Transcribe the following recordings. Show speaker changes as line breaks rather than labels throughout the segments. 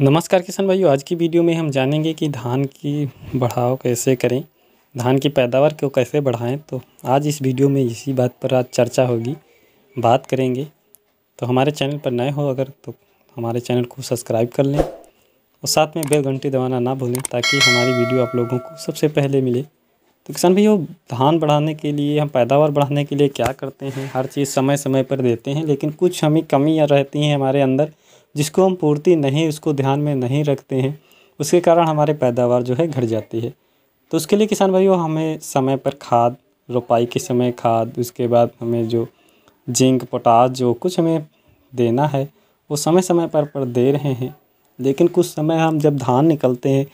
नमस्कार किसान भाइयों आज की वीडियो में हम जानेंगे कि धान की बढ़ाव कैसे करें धान की पैदावार को कैसे बढ़ाएं तो आज इस वीडियो में इसी बात पर आज चर्चा होगी बात करेंगे तो हमारे चैनल पर नए हो अगर तो हमारे चैनल को सब्सक्राइब कर लें और साथ में बेल घंटी दबाना ना भूलें ताकि हमारी वीडियो आप लोगों को सबसे पहले मिले तो किसान भाइयों धान बढ़ाने के लिए हम पैदावार बढ़ाने के लिए क्या करते हैं हर चीज़ समय समय पर देते हैं लेकिन कुछ हमें कमियाँ रहती हैं हमारे अंदर जिसको हम पूर्ति नहीं उसको ध्यान में नहीं रखते हैं उसके कारण हमारे पैदावार जो है घट जाती है तो उसके लिए किसान भाइयों हमें समय पर खाद रोपाई के समय खाद उसके बाद हमें जो जिंक पोटास जो कुछ हमें देना है वो समय समय पर पर दे रहे हैं लेकिन कुछ समय हम जब धान निकलते हैं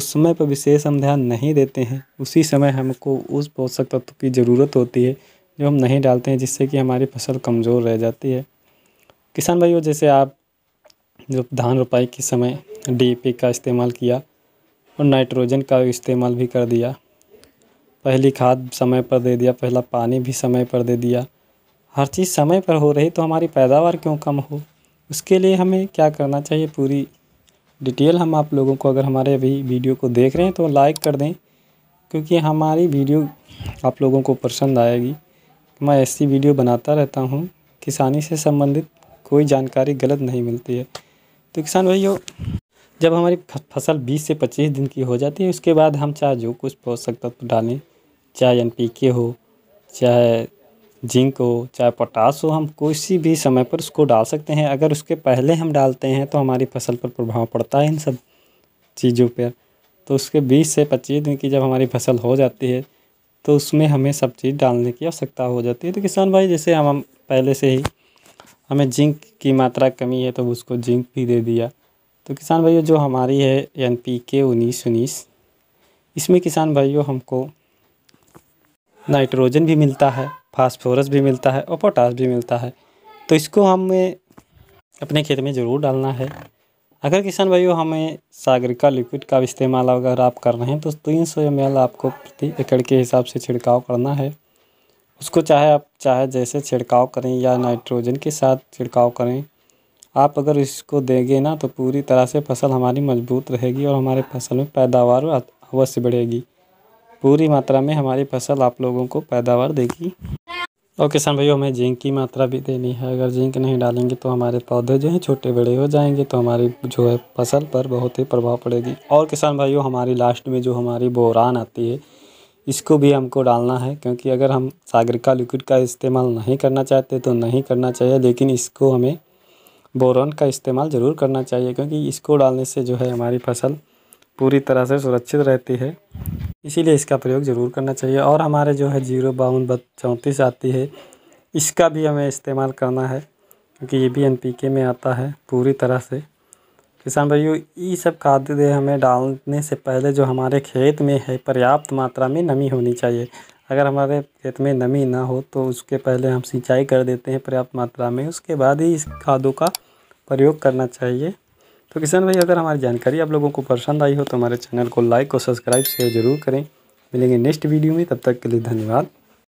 उस समय पर विशेष हम ध्यान नहीं देते हैं उसी समय हमको उस पोषक तत्व की ज़रूरत होती है जो हम नहीं डालते हैं जिससे कि हमारी फसल कमज़ोर रह जाती है किसान भाइयों जैसे आप जब धान रोपाई के समय डी का इस्तेमाल किया और नाइट्रोजन का इस्तेमाल भी कर दिया पहली खाद समय पर दे दिया पहला पानी भी समय पर दे दिया हर चीज़ समय पर हो रही तो हमारी पैदावार क्यों कम हो उसके लिए हमें क्या करना चाहिए पूरी डिटेल हम आप लोगों को अगर हमारे अभी वीडियो को देख रहे हैं तो लाइक कर दें क्योंकि हमारी वीडियो आप लोगों को पसंद आएगी मैं ऐसी वीडियो बनाता रहता हूँ किसानी से संबंधित कोई जानकारी गलत नहीं मिलती है तो किसान भाइयों जब हमारी फसल 20 से 25 दिन की हो जाती है उसके बाद हम चाहे जो कुछ पोषक तत्व डालें चाहे एन हो चाहे जिंक हो चाहे पोटास हो हम किसी भी समय पर उसको डाल सकते हैं अगर उसके पहले हम डालते हैं तो हमारी फसल पर प्रभाव पड़ता है इन सब चीज़ों पर तो उसके 20 से 25 दिन की जब हमारी फसल हो जाती है तो उसमें हमें सब चीज़ डालने की आवश्यकता हो जाती है तो किसान भाई जैसे हम, हम पहले से ही हमें जिंक की मात्रा कमी है तो उसको जिंक भी दे दिया तो किसान भाइयों जो हमारी है एन पी के उन्नीस उन्नीस इसमें किसान भाइयों हमको नाइट्रोजन भी मिलता है फास्फोरस भी मिलता है और पोटास भी मिलता है तो इसको हमें अपने खेत में ज़रूर डालना है अगर किसान भाइयों हमें सागरिका लिक्विड का इस्तेमाल अगर आप कर रहे हैं तो तीन सौ एम आपको प्रति एकड़ के हिसाब से छिड़काव करना है उसको चाहे आप चाहे जैसे छिड़काव करें या नाइट्रोजन के साथ छिड़काव करें आप अगर इसको देंगे ना तो पूरी तरह से फसल हमारी मजबूत रहेगी और हमारे फसल में पैदावार अवश्य बढ़ेगी पूरी मात्रा में हमारी फसल आप लोगों को पैदावार देगी और किसान भाइयों हमें जिंक की मात्रा भी देनी है अगर जिंक नहीं डालेंगे तो हमारे पौधे जो हैं छोटे बड़े हो जाएंगे तो हमारी जो है फसल पर बहुत ही प्रभाव पड़ेगी और किसान भाइयों हमारी लास्ट में जो हमारी बोरान आती है इसको भी हमको डालना है क्योंकि अगर हम सागरिका लिक्विड का इस्तेमाल नहीं करना चाहते तो नहीं करना चाहिए लेकिन इसको हमें बोरॉन का इस्तेमाल ज़रूर करना चाहिए क्योंकि इसको डालने से जो है हमारी फसल पूरी तरह से सुरक्षित रहती है इसीलिए इसका प्रयोग ज़रूर करना चाहिए और हमारे जो है जीरो बावन चौंतीस आती है इसका भी हमें इस्तेमाल करना है क्योंकि ये भी एन में आता है पूरी तरह से किसान भाइयों ये सब खाद हमें डालने से पहले जो हमारे खेत में है पर्याप्त मात्रा में नमी होनी चाहिए अगर हमारे खेत में नमी ना हो तो उसके पहले हम सिंचाई कर देते हैं पर्याप्त मात्रा में उसके बाद ही इस खादों का प्रयोग करना चाहिए तो किसान भाई अगर हमारी जानकारी आप लोगों को पसंद आई हो तो हमारे चैनल को लाइक और सब्सक्राइब शेयर ज़रूर करें मिलेंगे नेक्स्ट वीडियो में तब तक के लिए धन्यवाद